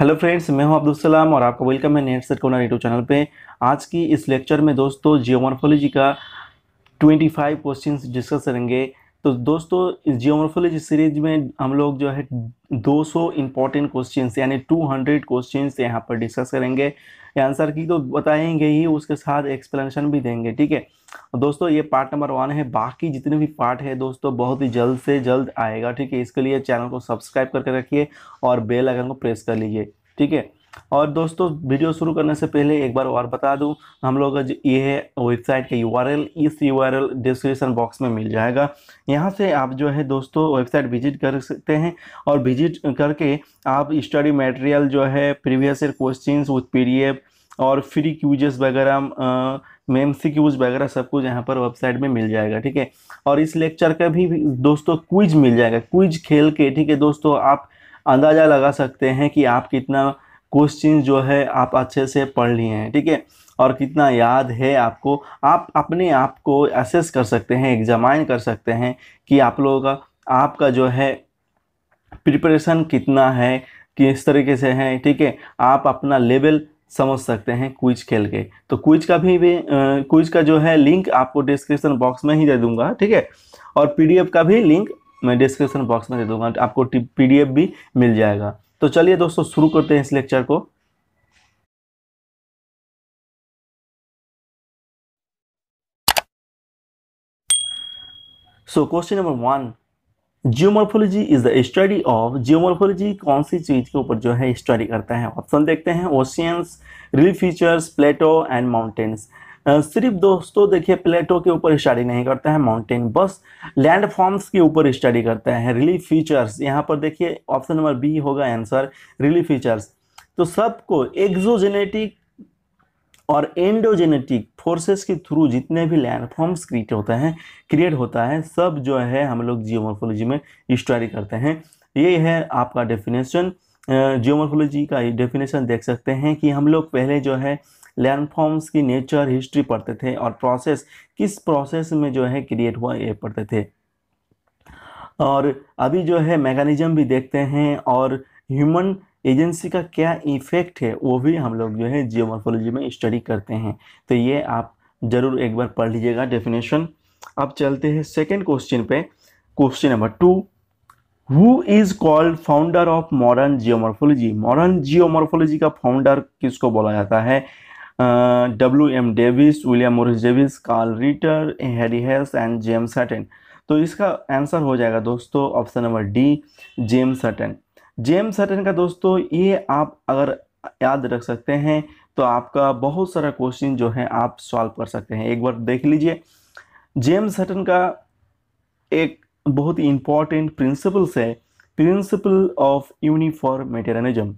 Hello friends मैं हूं अब्दुल सलाम और आपका वेलकम है नेट सर कोना यूट्यूब चैनल पे आज की इस लेक्चर में दोस्तों जियोमॉर्फोलॉजी का 25 क्वेश्चंस डिस्कस करेंगे तो दोस्तों जियोमोफोलॉजी सीरीज में हम लोग जो है 200 सौ इंपॉर्टेंट क्वेश्चन यानी 200 हंड्रेड क्वेश्चन यहाँ पर डिस्कस करेंगे आंसर की तो बताएंगे ही उसके साथ एक्सप्लेनेशन भी देंगे ठीक है दोस्तों ये पार्ट नंबर वन है बाकी जितने भी पार्ट है दोस्तों बहुत ही जल्द से जल्द आएगा ठीक है इसके लिए चैनल को सब्सक्राइब करके रखिए और बेल आइकन को प्रेस कर लीजिए ठीक है और दोस्तों वीडियो शुरू करने से पहले एक बार और बता दूं हम लोग का ये है वेबसाइट का यू आर एल इस U R L description box में मिल जाएगा यहाँ से आप जो है दोस्तों वेबसाइट विजिट कर सकते हैं और विजिट करके आप स्टडी मटेरियल जो है previous year question with P और फ्री क्यूजेस वगैरह मेम सी क्यूज वगैरह सब कुछ यहाँ पर वेबसाइट में मिल जाएगा ठीक है और इस लेक्चर का भी दोस्तों क्विज मिल जाएगा क्विज खेल के ठीक है दोस्तों आप अंदाज़ा लगा सकते हैं कि आप कितना क्वेश्चन जो है आप अच्छे से पढ़ लिए हैं ठीक है और कितना याद है आपको आप अपने आप को असेस कर सकते हैं एग्जामाइन कर सकते हैं कि आप लोगों का आपका जो है प्रिपरेशन कितना है किस तरीके से है ठीक है आप अपना लेवल समझ सकते हैं क्विज खेल के तो क्विज का भी, भी क्विज का जो है लिंक आपको डिस्क्रिप्शन बॉक्स में ही दे दूंगा ठीक है और पीडीएफ का भी लिंक मैं डिस्क्रिप्शन बॉक्स में दे दूंगा आपको पीडीएफ भी मिल जाएगा तो चलिए दोस्तों शुरू करते हैं इस लेक्चर को so question number one geomorphology is the study of geomorphology कौन सी चीज़ के ऊपर जो है स्टडी करता है ऑप्शन देखते हैं oceans relief features plateau and mountains सिर्फ दोस्तों देखिए प्लेटो के ऊपर स्टडी नहीं करते हैं माउंटेन बस लैंडफॉर्म्स के ऊपर स्टडी करते हैं रिलीफ फीचर्स यहाँ पर देखिए ऑप्शन नंबर बी होगा आंसर रिलीफ फीचर्स तो सबको एक्जोजेनेटिक और एंडोजेनेटिक फोर्सेस के थ्रू जितने भी लैंडफॉर्म्स क्रिएट होते हैं क्रिएट होता है सब जो है हम लोग जियोमोर्फोलॉजी में स्टडी करते हैं ये है आपका डेफिनेशन जियोमोर्फोलॉजी का डेफिनेशन देख सकते हैं कि हम लोग पहले जो है लैंड फॉर्म्स की नेचर हिस्ट्री पढ़ते थे और प्रोसेस किस प्रोसेस में जो है क्रिएट हुआ ये पढ़ते थे और अभी जो है मैकेनिज्म भी देखते हैं और ह्यूमन एजेंसी का क्या इफेक्ट है वो भी हम लोग जो है जियोमॉर्फोलॉजी में स्टडी करते हैं तो ये आप ज़रूर एक बार पढ़ लीजिएगा डेफिनेशन अब चलते हैं सेकेंड क्वेश्चन पे question number two who is called founder of modern geomorphology modern geomorphology का फाउंडर किसको बोला जाता है W M Davis William Morris Davis Carl Ritter Harry Hess and James Hutton तो इसका आंसर हो जाएगा दोस्तों option number D James Hutton James Hutton का दोस्तों ये आप अगर याद रख सकते हैं तो आपका बहुत सारा क्वेश्चन जो है आप सॉल्व कर सकते हैं एक बार देख लीजिए जेम्स हटन का एक बहुत ही इंपॉर्टेंट प्रिंसिपल्स है प्रिंसिपल ऑफ यूनिफॉर्मेटेरियनिज्म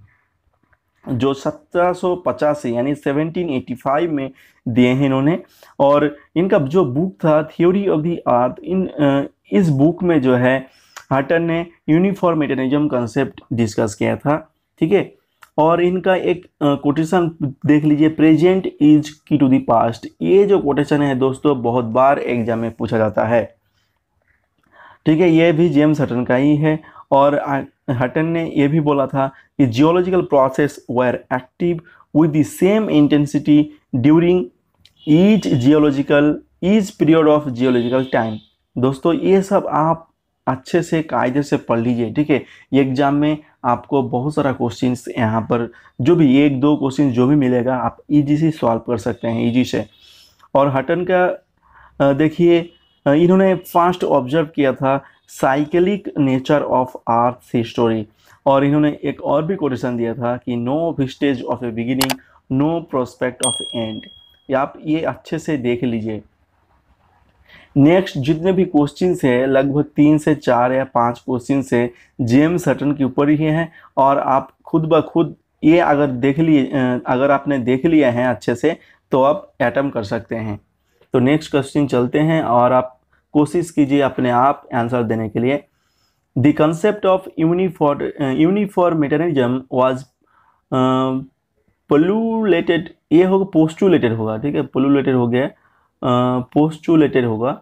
जो सत्रह यानी 1785 में दिए हैं इन्होंने और इनका जो बुक था थ्योरी ऑफ द आर्थ इन इस बुक में जो है हटन ने यूनिफॉर्मेटनिज्म कंसेप्ट डिस्कस किया था ठीक है और इनका एक कोटेशन देख लीजिए present is key to the past ये जो कोटेशन है दोस्तों बहुत बार एग्जाम में पूछा जाता है ठीक है ये भी जेम्स हटन का ही है और हटन ने यह भी बोला था कि geological process were active with the same intensity during each geological each period of geological time दोस्तों ये सब आप अच्छे से कायदे से पढ़ लीजिए ठीक है एग्जाम में आपको बहुत सारा क्वेश्चन यहाँ पर जो भी एक दो क्वेश्चन जो भी मिलेगा आप ईजी से सॉल्व कर सकते हैं ईजी से और हटन का देखिए इन्होंने फास्ट ऑब्जर्व किया था cyclic nature of earth history और इन्होंने एक और भी कोटेशन दिया था कि no vestige of a beginning no prospect of end आप ये अच्छे से देख लीजिए नेक्स्ट जितने भी क्वेश्चन है लगभग तीन से चार या पांच क्वेश्चन है जेम्स हटन के ऊपर ही हैं और आप खुद ब खुद ये अगर देख लिए अगर आपने देख लिया है अच्छे से तो आप एटम कर सकते हैं तो नेक्स्ट क्वेश्चन चलते हैं और आप कोशिश कीजिए अपने आप आंसर देने के लिए the concept of unifor uniformitarianism was postulated ये होगा पोस्टुलेटेड होगा ठीक है पोलूलेटेड हो गया पोस्टुलेटेड होगा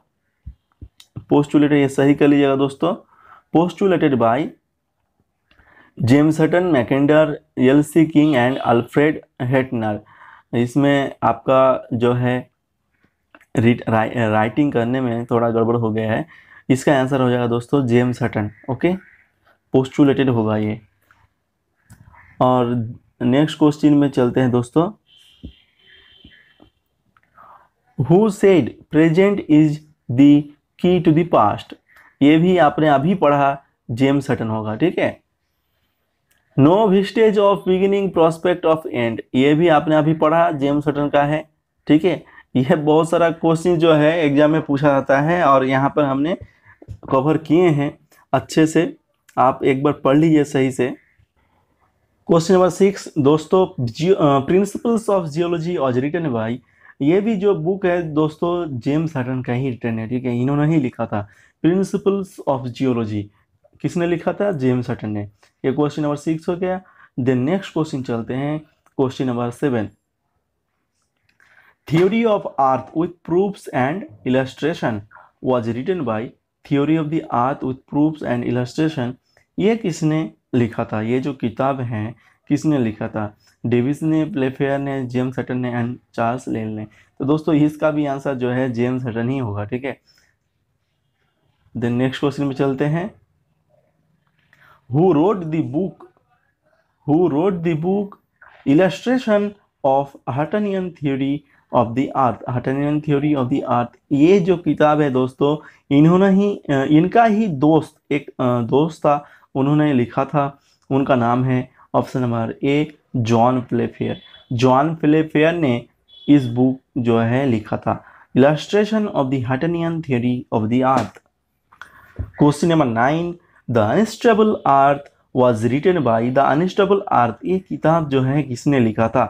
पोस्टुलेटेड ये सही कर लीजिएगा दोस्तों postulated by Hutton Mackinder L C King and Alfred Hettner इसमें आपका जो है रा, राइटिंग करने में थोड़ा गड़बड़ हो गया है इसका आंसर हो जाएगा दोस्तों जेम्स हटन ओके पोस्टुलेटेड होगा ये और नेक्स्ट क्वेश्चन में चलते हैं दोस्तों who said present is the key to the past ये भी आपने अभी पढ़ा जेम्स हटन होगा ठीक है no vestige of beginning prospect of end ये भी आपने अभी पढ़ा जेम्स हटन का है ठीक है यह बहुत सारा क्वेश्चन जो है एग्जाम में पूछा जाता है और यहाँ पर हमने कवर किए हैं अच्छे से आप एक बार पढ़ लीजिए सही से क्वेश्चन नंबर सिक्स दोस्तों principles of geology was written by ये भी जो बुक है दोस्तों जेम्स हटन का ही रिटर्न है ठीक है इन्होंने ही लिखा था प्रिंसिपल्स ऑफ जियोलॉजी किसने लिखा था जेम्स हटन ने ये क्वेश्चन नंबर सिक्स हो गया देन नेक्स्ट क्वेश्चन चलते हैं question number seven Theory of Earth with Proofs and Illustration was written by Theory of the Earth with Proofs and Illustration ये किसने लिखा था ये जो किताब है किसने लिखा था डेविस ने प्लेफेयर ने जेम्स हटन ने एंड चार्ल्स लेन ने तो दोस्तों इसका भी आंसर जो है जेम्स हटन ही होगा ठीक है देन नेक्स्ट क्वेश्चन में चलते हैं who wrote the book who wrote the book illustration of Huttonian theory of the earth Huttonian theory of the earth ये जो किताब है दोस्तों इन्होंने ही इनका ही दोस्त एक दोस्त था उन्होंने लिखा था उनका नाम है option number A John Playfair John Playfair ने इस बुक जो है लिखा था illustration of the Huttonian theory of the earth question number nine the unstable earth was written by the unstable earth ये किताब जो है किसने लिखा था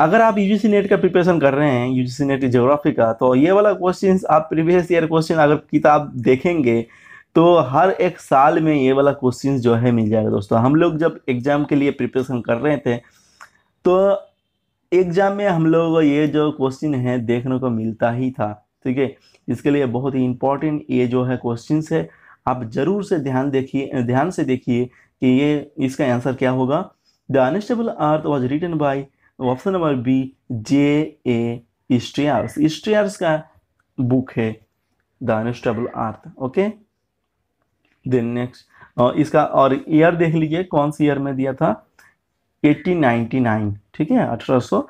अगर आप यू जी नेट का प्रिपरेशन कर रहे हैं यू जी नेट जोग्राफी का तो ये वाला क्वेश्चन आप प्रीवियस ईयर क्वेश्चन अगर किताब देखेंगे तो हर एक साल में ये वाला क्वेश्चन जो है मिल जाएगा दोस्तों हम लोग जब एग्ज़ाम के लिए प्रिपरेशन कर रहे थे तो एग्ज़ाम में हम लोगों को ये जो क्वेश्चन है देखने को मिलता ही था ठीक है इसके लिए बहुत ही इम्पोर्टेंट ये जो है क्वेश्चन है आप ज़रूर से ध्यान देखिए ध्यान से देखिए कि ये इसका आंसर क्या होगा the unstable earth was written by option number B J A Steers Steers का बुक है the unstable earth okay then next इसका और ईयर देख लीजिए कौन सी ईयर में दिया था 1899 ठीक है अठारह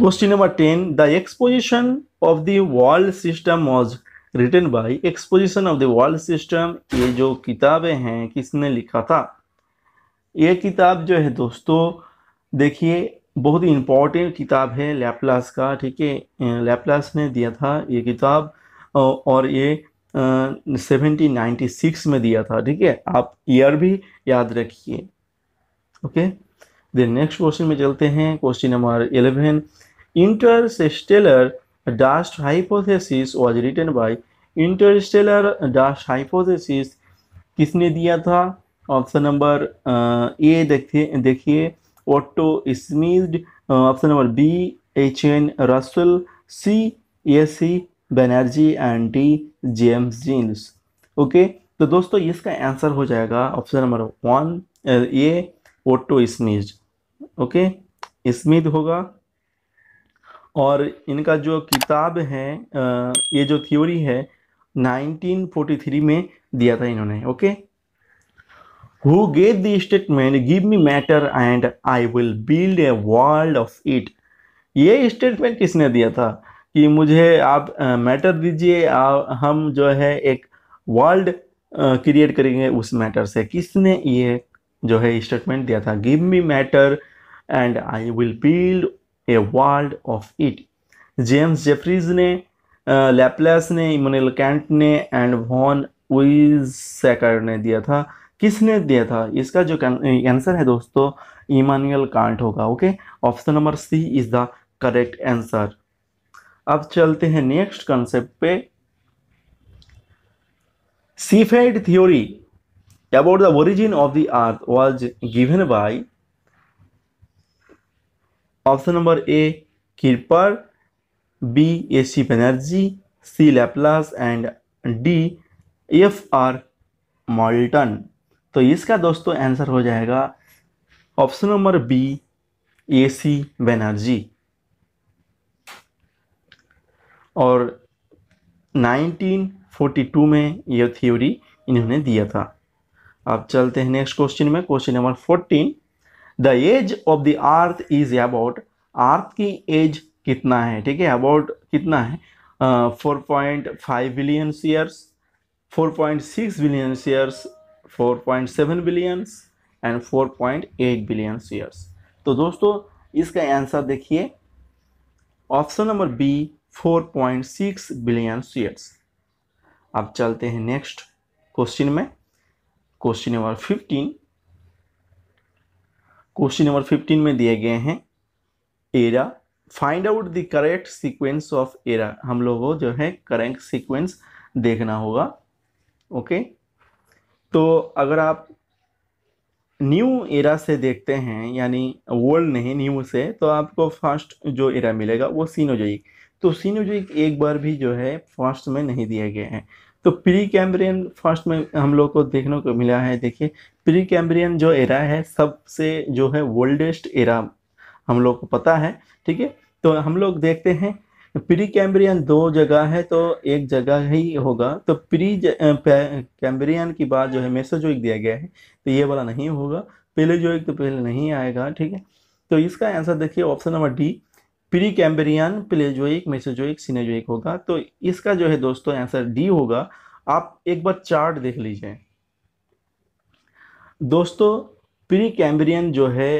question number ten the exposition of the world system was written by exposition of the world system ये जो किताबें हैं किसने लिखा था ये किताब जो है दोस्तों देखिए बहुत ही इम्पोर्टेंट किताब है लैपलास का ठीक है लैपलास ने दिया था ये किताब और ये सेवेंटीन नाइन्टी सिक्स में दिया था ठीक है आप ईयर भी याद रखिए ओके देन नेक्स्ट क्वेश्चन में चलते हैं question number eleven interstellar dust hypothesis was written by interstellar dust hypothesis किसने दिया था ऑप्शन नंबर ए देखिए देखिए Otto Schmidt option number B H N Russell C A C Banerjee and D James Jeans okay तो दोस्तों इसका answer हो जाएगा option number one A Otto Schmidt okay Schmidt होगा और इनका जो किताब है ये जो थ्योरी है 1943 में दिया था इन्होंने okay who gave the statement give me matter and I will build a world of it ये स्टेटमेंट किसने दिया था कि मुझे आप matter दीजिए हम जो है एक वर्ल्ड क्रिएट करेंगे उस मैटर से किसने ये जो है स्टेटमेंट दिया था give me matter and I will build a world of it James Jeffreys ने लैपलेस ने इमोनल कैंट ने एंड वॉन उइजैकर ने दिया था किसने दिया था इसका जो आंसर है दोस्तों इमानुअल कांट होगा okay option number C is the correct answer अब चलते हैं नेक्स्ट कॉन्सेप्ट पे Cepheid theory about the origin of the earth was given by option number A Kuiper B A C Banerjee C Laplace and D F R Moulton तो इसका दोस्तों answer हो जाएगा option number B A C Banerjee और 1942 में यह theory इन्होंने दिया था अब चलते हैं नेक्स्ट क्वेश्चन में question number 14 the age of the earth is about earth की एज कितना है ठीक है अबाउट कितना है four point five billion years four point six billion years 4.7 billions and 4.8 billions years तो दोस्तों इसका आंसर देखिए option number B 4.6 billions years अब चलते हैं नेक्स्ट क्वेश्चन में क्वेश्चन नंबर 15 क्वेश्चन नंबर 15 में दिए गए हैं era find out the correct sequence of era हम लोगों को जो है करेंट सीक्वेंस देखना होगा ओके okay? तो अगर आप न्यू एरा से देखते हैं यानी वर्ल्ड नहीं न्यू से तो आपको फर्स्ट जो एरा मिलेगा वो सीनोजोइक तो सीनोजोइक एक बार भी जो है फर्स्ट में नहीं दिए गए हैं तो प्री कैम्ब्रियन फर्स्ट में हम लोग को देखने को मिला है देखिए प्री कैम्ब्रियन जो एरा है सबसे जो है वर्ल्डेस्ट एरा हम लोग को पता है ठीक है तो हम लोग देखते हैं प्री कैम्ब्रियन दो जगह है तो एक जगह ही होगा तो प्री कैम्ब्रियन की बात जो है एक दिया गया है तो ये वाला नहीं होगा एक तो पहले नहीं आएगा ठीक है तो इसका आंसर देखिए option number D pre Cambrian सीने जो एक होगा तो इसका जो है दोस्तों आंसर डी होगा आप एक बार चार्ट देख लीजिए दोस्तों प्री कैम्बरियन जो है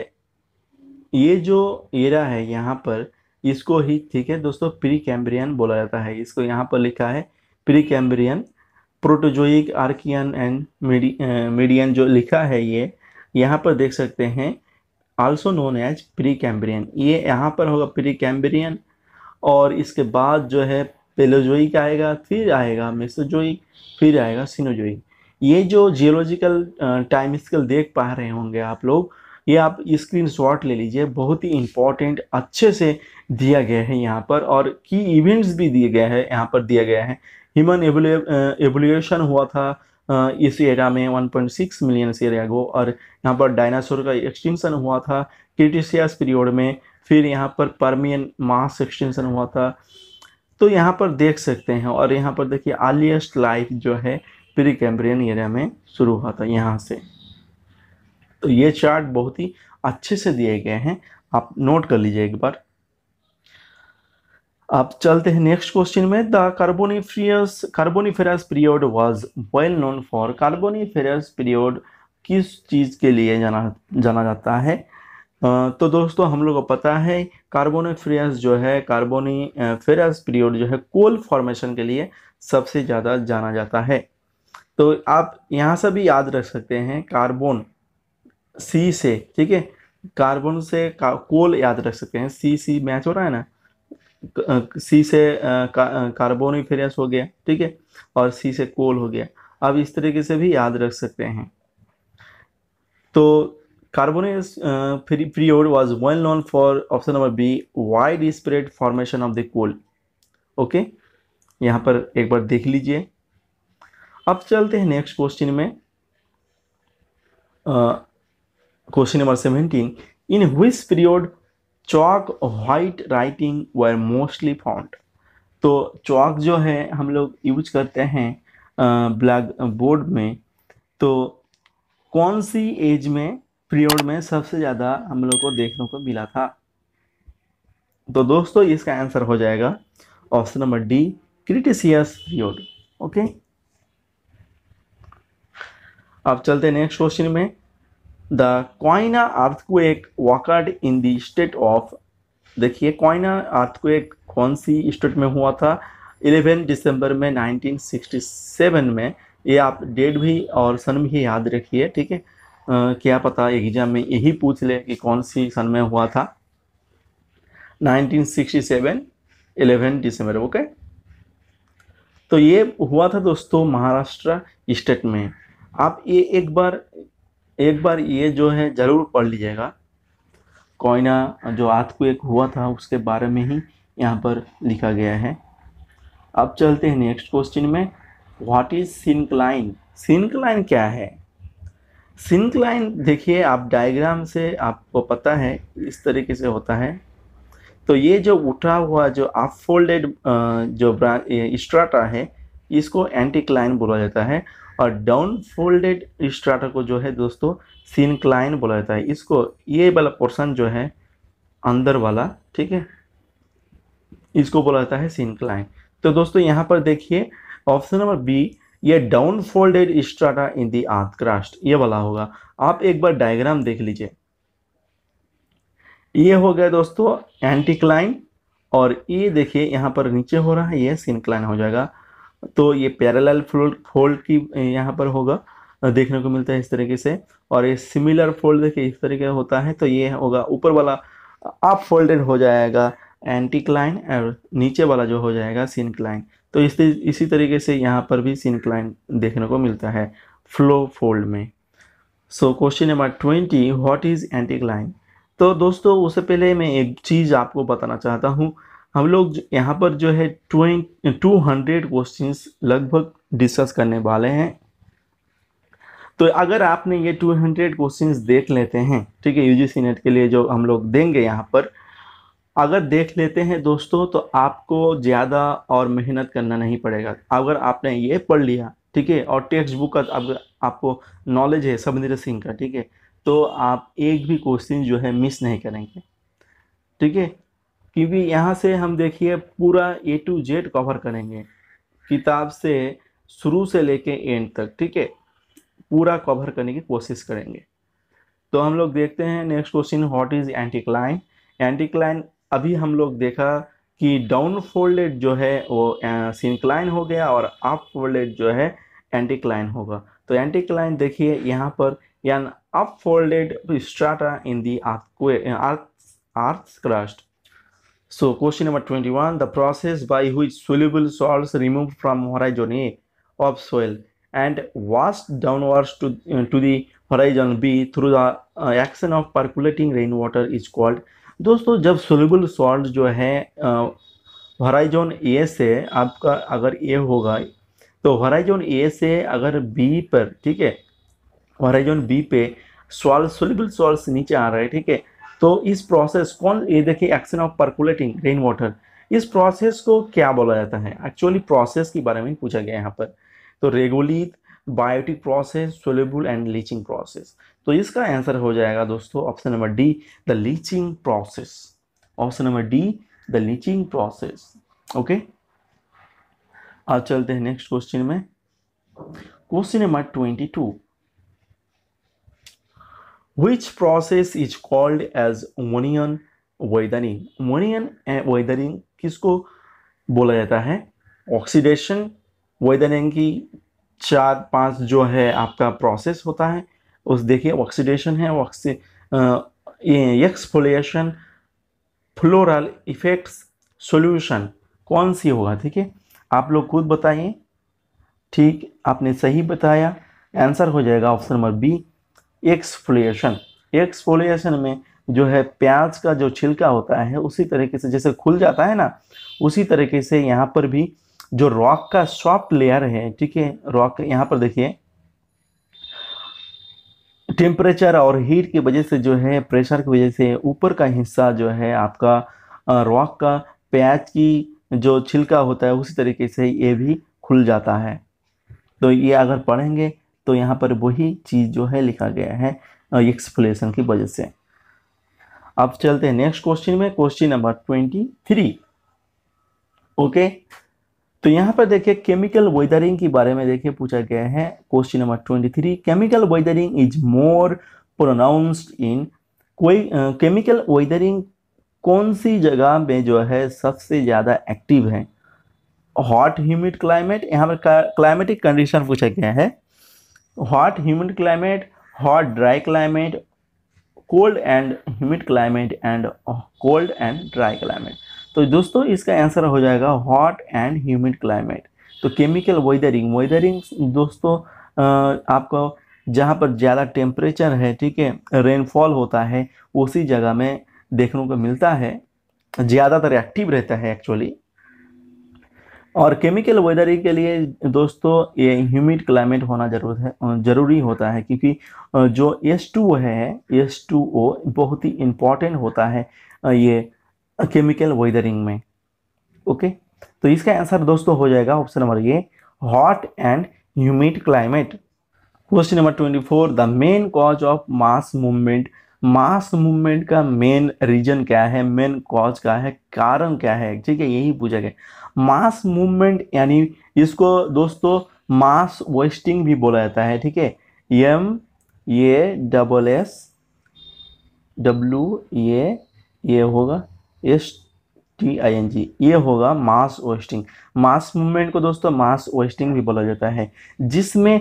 ये जो एरा है यहाँ पर इसको ही ठीक है दोस्तों प्री कैम्ब्रियन बोला जाता है इसको यहाँ पर लिखा है pre Cambrian Proterozoic Archean and median जो लिखा है ये यहाँ पर देख सकते हैं also known as pre Cambrian ये यहाँ पर होगा प्री कैम्ब्रियन और इसके बाद जो है पेलोजोइक आएगा फिर आएगा मेसोजोइक फिर आएगा सिनोजोइक ये जो जियोलॉजिकल टाइम स्केल देख पा रहे होंगे आप लोग ये आप स्क्रीन शॉट ले लीजिए बहुत ही इंपॉर्टेंट अच्छे से दिया गया है यहाँ पर और की इवेंट्स भी दिए गए हैं यहाँ पर दिया गया है ह्यूमन एवोल्यूशन हुआ था इस एरिया में 1.6 मिलियन एरिया को और यहाँ पर डायनासोर का एक्सटेंशन हुआ था क्रिटिशियस पीरियड में फिर यहाँ पर परमियन मास एक्सटेंशन हुआ था तो यहाँ पर देख सकते हैं और यहाँ पर देखिए अर्लीस्ट लाइफ जो है प्री कैम्ब्रियन एरिया में शुरू हुआ था यहाँ से तो ये चार्ट बहुत ही अच्छे से दिए गए हैं आप नोट कर लीजिए एक बार आप चलते हैं नेक्स्ट क्वेश्चन में the carboniferous carboniferous period was well known for carboniferous period किस चीज़ के लिए जाना जाना जाता है तो दोस्तों हम लोग को पता है कार्बोनिफेरस जो है कार्बोनिफेरस पीरियड जो है कोल फॉर्मेशन के लिए सबसे ज़्यादा जाना जाता है तो आप यहाँ से भी याद रख सकते हैं कार्बोन सी से ठीक है कार्बन से का, कोल याद रख सकते हैं सी सी मैच हो रहा है ना सी से का, कार्बोनिफेरस हो गया ठीक है और सी से कोल हो गया अब इस तरीके से भी याद रख सकते हैं तो carboniferous period was well known for option number B wide spread formation of the coal okay यहां पर एक बार देख लीजिए अब चलते हैं नेक्स्ट क्वेश्चन में question number seventeen in which period chalk white writing were mostly found तो चौक जो है हम लोग यूज करते हैं ब्लैक बोर्ड में तो कौन सी एज में पीरियड में सबसे ज़्यादा हम लोग को देखने को मिला था तो दोस्तों इसका आंसर हो जाएगा option number D cretaceous period okay अब चलते नेक्स्ट क्वेश्चन में the Koina earthquake occurred in the state of देखिए कोयना अर्थक्वेक कौन सी स्टेट में हुआ था 11 दिसंबर में 1967 में ये आप डेट भी और सन भी याद रखिए ठीक है क्या पता एग्जाम में यही पूछ ले कि कौन सी सन में हुआ था 1967 11 दिसंबर ओके तो ये हुआ था दोस्तों महाराष्ट्र स्टेट में आप ये एक बार एक बार ये जो है ज़रूर पढ़ लीजिएगा कोयना जो आर्थक्वेक हुआ था उसके बारे में ही यहाँ पर लिखा गया है अब चलते हैं नेक्स्ट क्वेश्चन में व्हाट इज सिंकलाइन सिंकलाइन क्या है सिंकलाइन देखिए आप डायग्राम से आपको पता है इस तरीके से होता है तो ये जो उठा हुआ जो अपफोल्डेड जो स्ट्राटा है इसको एंटी क्लाइन बोला जाता है और डाउन फोल्डेड स्ट्राटा को जो है दोस्तों सिनक्लाइन बोला जाता है इसको ये वाला पोर्सन जो है अंदर वाला ठीक है इसको बोला जाता है सिनक्लाइन तो दोस्तों यहाँ पर देखिए ऑप्शन नंबर बी ये down folded strata in the earth crust ये वाला होगा आप एक बार डायग्राम देख लीजिए ये हो गया दोस्तों एंटीक्लाइन और ये देखिए यहाँ पर नीचे हो रहा है ये सिनक्लाइन हो जाएगा तो ये पैरेलल फोल्ड फोल्ड की यहाँ पर होगा देखने को मिलता है इस तरीके से और ये सिमिलर फोल्ड देखिए इस तरीके होता है तो ये होगा ऊपर वाला अप फोल्डेड हो जाएगा एंटी क्लाइन और नीचे वाला जो हो जाएगा सिन क्लाइन तो इस इसी तरीके से यहाँ पर भी सिन क्लाइन देखने को मिलता है फ्लो फोल्ड में so question number twenty what is anticline तो दोस्तों उससे पहले मैं एक चीज़ आपको बताना चाहता हूँ हम लोग यहाँ पर जो है टू हंड्रेड क्वेश्चन लगभग डिस्कस करने वाले हैं तो अगर आपने ये टू हंड्रेड क्वेश्चन देख लेते हैं ठीक है यूजीसी नेट के लिए जो हम लोग देंगे यहाँ पर अगर देख लेते हैं दोस्तों तो आपको ज़्यादा और मेहनत करना नहीं पड़ेगा अगर आपने ये पढ़ लिया ठीक है और टेक्स्ट बुक का अब आपको नॉलेज है समिंदर सिंह का ठीक है तो आप एक भी क्वेश्चन जो है मिस नहीं करेंगे ठीक है क्योंकि यहाँ से हम देखिए पूरा ए टू जेड कवर करेंगे किताब से शुरू से लेके एंड तक ठीक है पूरा कवर करने की कोशिश करेंगे तो हम लोग देखते हैं next question what is anticline anticline अभी हम लोग देखा कि डाउन फोल्डेड जो है वो सिंक्लाइन हो गया और अप फोल्डेड जो है एंटी क्लाइन होगा तो एंटी क्लाइन देखिए यहाँ पर यान up folded strata in the earth crust So question number 21, the process by which soluble salts removed from horizon A of soil and washed downwards to, uh, to the horizon B through the uh, action of percolating rainwater is called दोस्तों जब soluble salt जो है हराइजोन ए से आपका अगर ए होगा तो हराइजोन ए से अगर बी पर ठीक है हराइजोन बी पे सॉल्ट सोलेबल सॉल्ट नीचे आ रहा है ठीक है तो इस प्रोसेस कौन ये देखिए action of percolating rain water इस प्रोसेस को क्या बोला जाता है एक्चुअली प्रोसेस के बारे में पूछा गया यहाँ पर तो regolith biotic process soluble and leaching process तो इसका आंसर हो जाएगा दोस्तों option number D the leaching process option number D the leaching process okay अब चलते हैं नेक्स्ट क्वेश्चन में question number twenty two which process is called as onion weathering and eh, weathering किसको बोला जाता है ऑक्सीडेशन वेदरिंग की चार पांच जो है आपका प्रोसेस होता है उस देखिए ऑक्सीडेशन है oxy exfoliation floral effects solution कौन सी होगा ठीक है आप लोग खुद बताइए ठीक आपने सही बताया आंसर हो जाएगा option number B exfoliation exfoliation में जो है प्याज का जो छिलका होता है उसी तरीके से जैसे खुल जाता है ना उसी तरीके से यहाँ पर भी जो रॉक का सॉफ्ट लेयर है ठीक है रॉक यहाँ पर देखिए टेम्परेचर और हीट की वजह से जो है प्रेशर की वजह से ऊपर का हिस्सा जो है आपका रॉक का प्याज की जो छिलका होता है उसी तरीके से ये भी खुल जाता है तो ये अगर पढ़ेंगे तो यहाँ पर वही चीज़ जो है लिखा गया है एक्सप्लेसन की वजह से अब चलते हैं नेक्स्ट क्वेश्चन में question number twenty three okay तो यहाँ पर देखिए केमिकल वेदरिंग के बारे में देखिए पूछा गया है question number twenty three chemical weathering is more pronounced in कोई केमिकल वेदरिंग कौन सी जगह में जो है सबसे ज़्यादा एक्टिव है हॉट ह्यूमिड क्लाइमेट यहाँ पर क्लाइमेटिक कंडीशन पूछा गया है hot humid climate hot dry climate cold and humid climate and cold and dry climate तो दोस्तों इसका आंसर हो जाएगा हॉट एंड ह्यूमिड क्लाइमेट तो केमिकल वेदरिंग वेदरिंग दोस्तों आपको जहाँ पर ज़्यादा टेम्परेचर है ठीक है रेनफॉल होता है उसी जगह में देखने को मिलता है ज़्यादातर एक्टिव रहता है एक्चुअली और केमिकल वेदरिंग के लिए दोस्तों ये ह्यूमिड क्लाइमेट होना जरूर है ज़रूरी होता है क्योंकि जो एस H2O है एस टू H2O बहुत ही इम्पॉर्टेंट होता है ये केमिकल वेदरिंग में ओके तो इसका आंसर दोस्तों हो जाएगा ऑप्शन नंबर ये hot and humid climate question number twenty four the main cause of mass movement mass movement का मेन रीजन क्या है मेन कॉज क्या है कारण क्या है ठीक है यही पूछा गया मास मूवमेंट यानी इसको दोस्तों मास वेस्टिंग भी बोला जाता है ठीक है M A double S W A ये होगा S T I N G ये होगा मास वेस्टिंग मास मूवमेंट को दोस्तों मास वेस्टिंग भी बोला जाता है जिसमें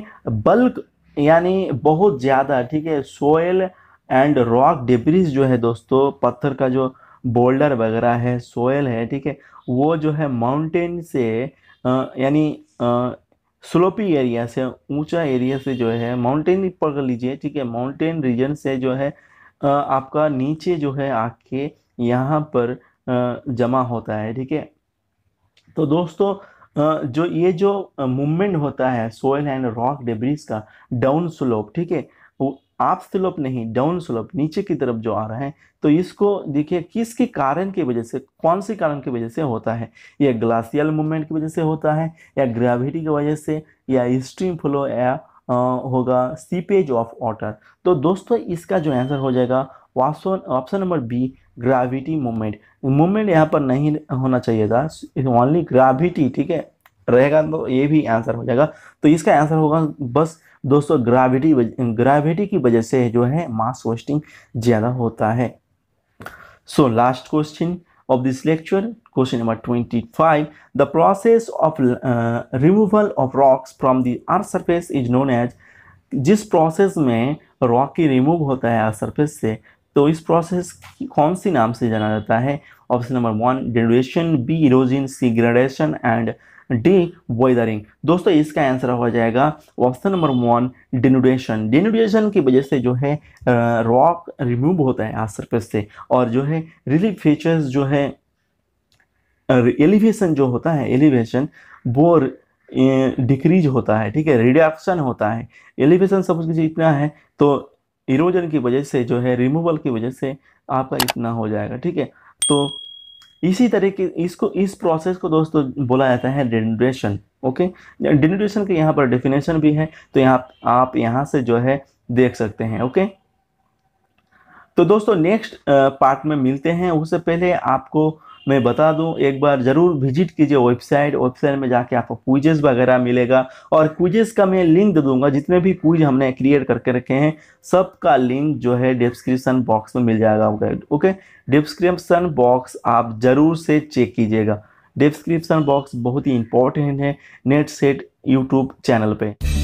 बल्क यानी बहुत ज़्यादा ठीक है सोयल एंड रॉक डिब्रिज जो है दोस्तों पत्थर का जो बोल्डर वगैरह है सोयल है ठीक है वो जो है माउंटेन से यानी स्लोपी एरिया से ऊंचा एरिया से जो है माउंटेन पकड़ लीजिए ठीक है माउंटेन रीजन से जो है आपका नीचे जो है आके यहाँ पर जमा होता है ठीक है तो दोस्तों जो ये जो मूवमेंट होता है सोयल एंड रॉक डेब्रिज का डाउन स्लोप ठीक है आप स्लोप नहीं डाउन स्लोप नीचे की तरफ जो आ रहा है तो इसको देखिए किसके कारण की वजह से कौन से कारण की वजह से होता है यह ग्लासियल मूवमेंट की वजह से होता है या ग्रेविटी की वजह से या स्ट्रीम फ्लो या होगा सीपेज ऑफ वाटर तो दोस्तों इसका जो आंसर हो जाएगा वासन option number B gravity movement movement यहाँ पर नहीं होना चाहिए था ओनली ग्राविटी ठीक है रहेगा तो ये भी आंसर हो जाएगा तो इसका आंसर होगा बस दोस्तों ग्राविटी ग्राविटी की वजह से जो है मास वेस्टिंग ज़्यादा होता है so last question of this lecture question number twenty five the process of removal of rocks from the earth surface is known as जिस प्रोसेस में रॉक की रिमूव होता है अर्थ सरफेस से तो इस प्रोसेस की कौन सी नाम से जाना जाता है option number one degradation B erosion C gradation and D weathering दोस्तों इसका आंसर हो जाएगा option number one denudation denudation की वजह से जो है रॉक रिमूव होता है आज सरफेस से और जो है रिलीफ फीचर्स जो है एलिवेशन जो होता है एलिवेशन वो डिक्रीज होता है ठीक है रिडक्शन होता है एलिवेशन सब कुछ इतना है तो इरोजन की वजह से जो है रिमूवल की वजह से आपका इतना हो जाएगा ठीक है तो इसी तरीके इसको इस प्रोसेस को दोस्तों बोला जाता है डिनोडेशन ओके डिनोडेशन के यहाँ पर डेफिनेशन भी है तो यहाँ आप यहाँ से जो है देख सकते हैं ओके तो दोस्तों नेक्स्ट पार्ट में मिलते हैं उससे पहले आपको मैं बता दूं एक बार ज़रूर विजिट कीजिए वेबसाइट वेबसाइट में जाके आपको क्विजेस वगैरह मिलेगा और क्विजेस का मैं लिंक दे दूंगा जितने भी क्विज हमने क्रिएट करके रखे हैं सब का लिंक जो है डिस्क्रिप्सन बॉक्स में मिल जाएगा ओके डिस्क्रिप्सन बॉक्स आप ज़रूर से चेक कीजिएगा डिस्क्रिप्सन बॉक्स बहुत ही इंपॉर्टेंट है नेट सेट यूट्यूब चैनल पर